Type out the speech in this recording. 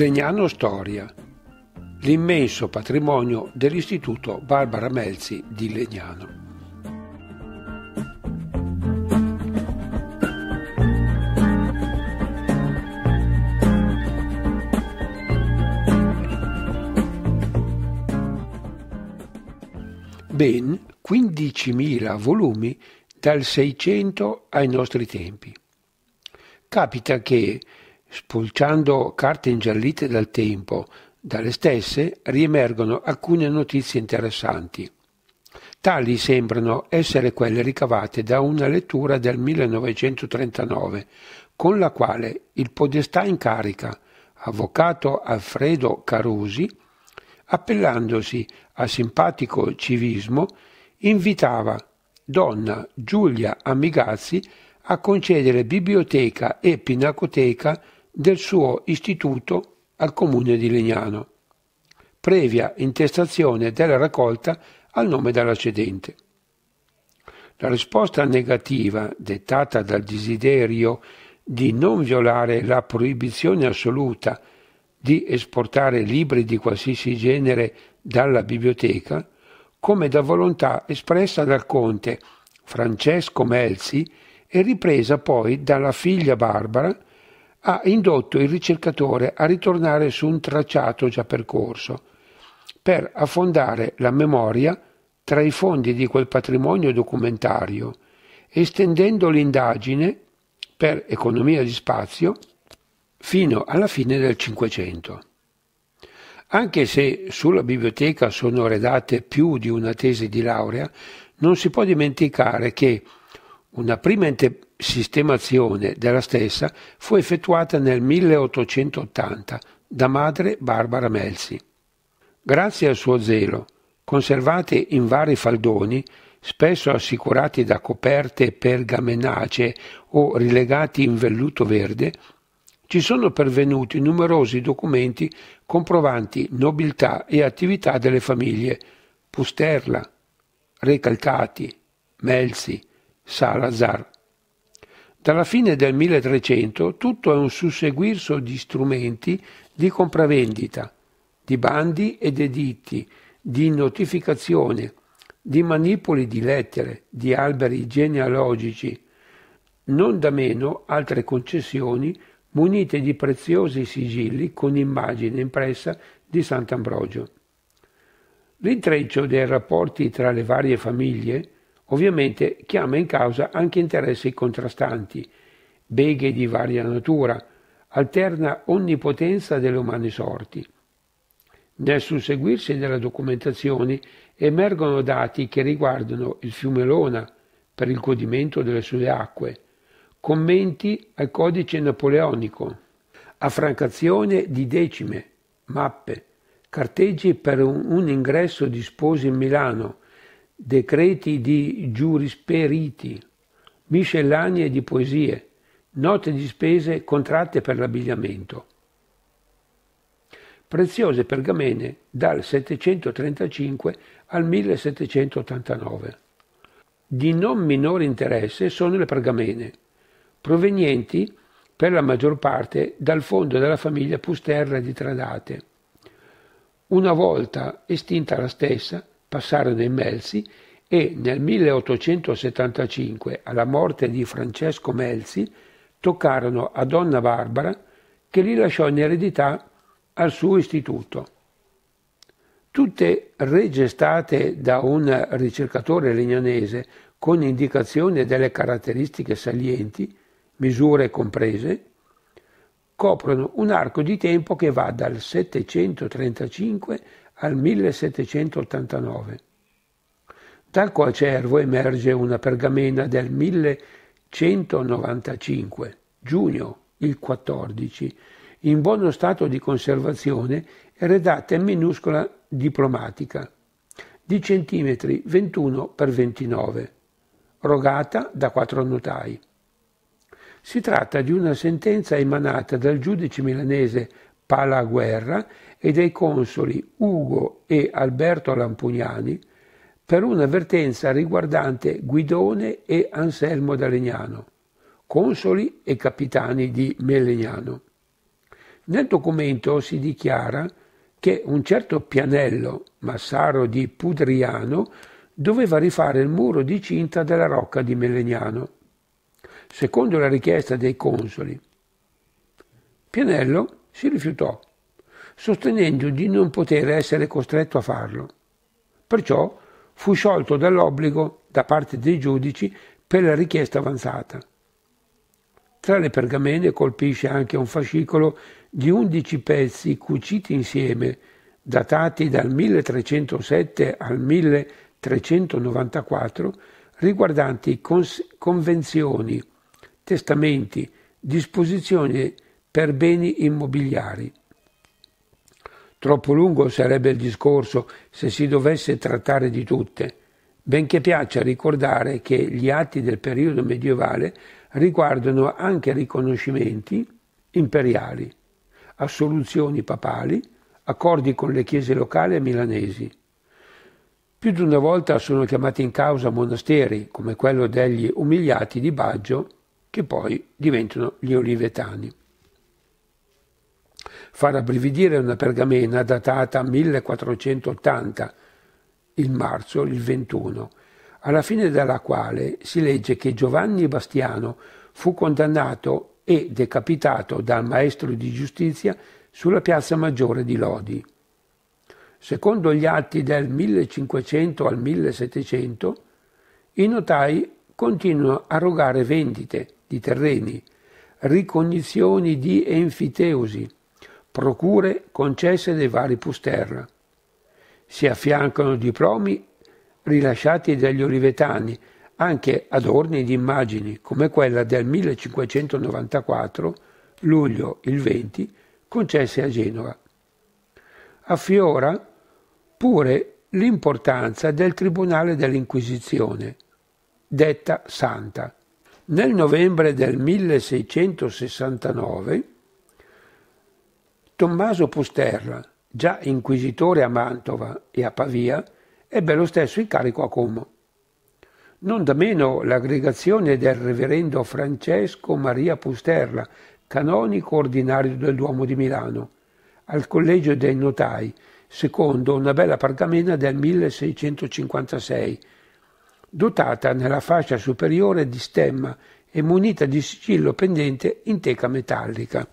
Legnano Storia, l'immenso patrimonio dell'Istituto Barbara Melzi di Legnano. ben 15.000 volumi dal 600 ai nostri tempi. Capita che Spulciando carte ingiallite dal tempo, dalle stesse riemergono alcune notizie interessanti. Tali sembrano essere quelle ricavate da una lettura del 1939, con la quale il podestà in carica, avvocato Alfredo Carusi, appellandosi a simpatico civismo, invitava donna Giulia Amigazzi a concedere biblioteca e pinacoteca del suo istituto al comune di Legnano, previa intestazione della raccolta al nome della cedente. La risposta negativa, dettata dal desiderio di non violare la proibizione assoluta di esportare libri di qualsiasi genere dalla biblioteca, come da volontà espressa dal conte Francesco Melzi e ripresa poi dalla figlia Barbara ha indotto il ricercatore a ritornare su un tracciato già percorso, per affondare la memoria tra i fondi di quel patrimonio documentario, estendendo l'indagine, per economia di spazio, fino alla fine del Cinquecento. Anche se sulla biblioteca sono redate più di una tesi di laurea, non si può dimenticare che una prima sistemazione della stessa fu effettuata nel 1880 da madre Barbara Melzi. Grazie al suo zelo, conservate in vari faldoni, spesso assicurati da coperte pergamenacee o rilegati in velluto verde, ci sono pervenuti numerosi documenti comprovanti nobiltà e attività delle famiglie Pusterla, Recalcati, Melzi, Salazar. Dalla fine del 1300 tutto è un susseguirso di strumenti di compravendita, di bandi ed editti, di notificazione, di manipoli di lettere, di alberi genealogici, non da meno altre concessioni munite di preziosi sigilli con immagine impressa di Sant'Ambrogio. L'intreccio dei rapporti tra le varie famiglie Ovviamente chiama in causa anche interessi contrastanti, beghe di varia natura, alterna onnipotenza delle umane sorti. Nel susseguirsi della documentazione emergono dati che riguardano il fiume Lona per il godimento delle sue acque, commenti al codice napoleonico, affrancazione di decime, mappe, carteggi per un, un ingresso di sposi in Milano, decreti di giurisperiti, miscellanee di poesie, note di spese contratte per l'abbigliamento. Preziose pergamene dal 735 al 1789. Di non minore interesse sono le pergamene, provenienti per la maggior parte dal fondo della famiglia Pusterra di Tradate. Una volta estinta la stessa, passarono Melzi e nel 1875, alla morte di Francesco Melzi, toccarono a Donna Barbara che li lasciò in eredità al suo istituto. Tutte regestate da un ricercatore legnanese con indicazione delle caratteristiche salienti, misure comprese, coprono un arco di tempo che va dal 735 al 1789. Dal coacervo emerge una pergamena del 1195, giugno il 14, in buono stato di conservazione e redatta in minuscola diplomatica, di centimetri 21 x 29, rogata da quattro notai. Si tratta di una sentenza emanata dal giudice milanese Palaguerra e dei consoli Ugo e Alberto Lampugnani per un'avvertenza riguardante Guidone e Anselmo d'Alegnano, consoli e capitani di Melegnano. Nel documento si dichiara che un certo Pianello, massaro di Pudriano, doveva rifare il muro di cinta della rocca di Melegnano, secondo la richiesta dei consoli. Pianello si rifiutò, sostenendo di non poter essere costretto a farlo. Perciò fu sciolto dall'obbligo da parte dei giudici per la richiesta avanzata. Tra le pergamene colpisce anche un fascicolo di undici pezzi cuciti insieme, datati dal 1307 al 1394, riguardanti convenzioni, testamenti, disposizioni per beni immobiliari. Troppo lungo sarebbe il discorso se si dovesse trattare di tutte, benché piaccia ricordare che gli atti del periodo medievale riguardano anche riconoscimenti imperiali, assoluzioni papali, accordi con le chiese locali e milanesi. Più di una volta sono chiamati in causa monasteri, come quello degli umiliati di Baggio, che poi diventano gli olivetani. Far rabbrividire una pergamena datata 1480, il marzo, il 21, alla fine della quale si legge che Giovanni Bastiano fu condannato e decapitato dal maestro di giustizia sulla piazza maggiore di Lodi. Secondo gli atti del 1500 al 1700, i notai continuano a rogare vendite di terreni, ricognizioni di enfiteusi, procure concesse dai vari Pusterra. Si affiancano diplomi rilasciati dagli Olivetani, anche adorni di immagini come quella del 1594, luglio il 20, concesse a Genova. Affiora pure l'importanza del Tribunale dell'Inquisizione, detta Santa. Nel novembre del 1669 Tommaso Pusterra, già inquisitore a Mantova e a Pavia, ebbe lo stesso incarico a Como. Non da meno l'aggregazione del reverendo Francesco Maria Pusterla, canonico ordinario del Duomo di Milano, al collegio dei notai, secondo una bella pergamena del 1656, dotata nella fascia superiore di stemma e munita di sigillo pendente in teca metallica.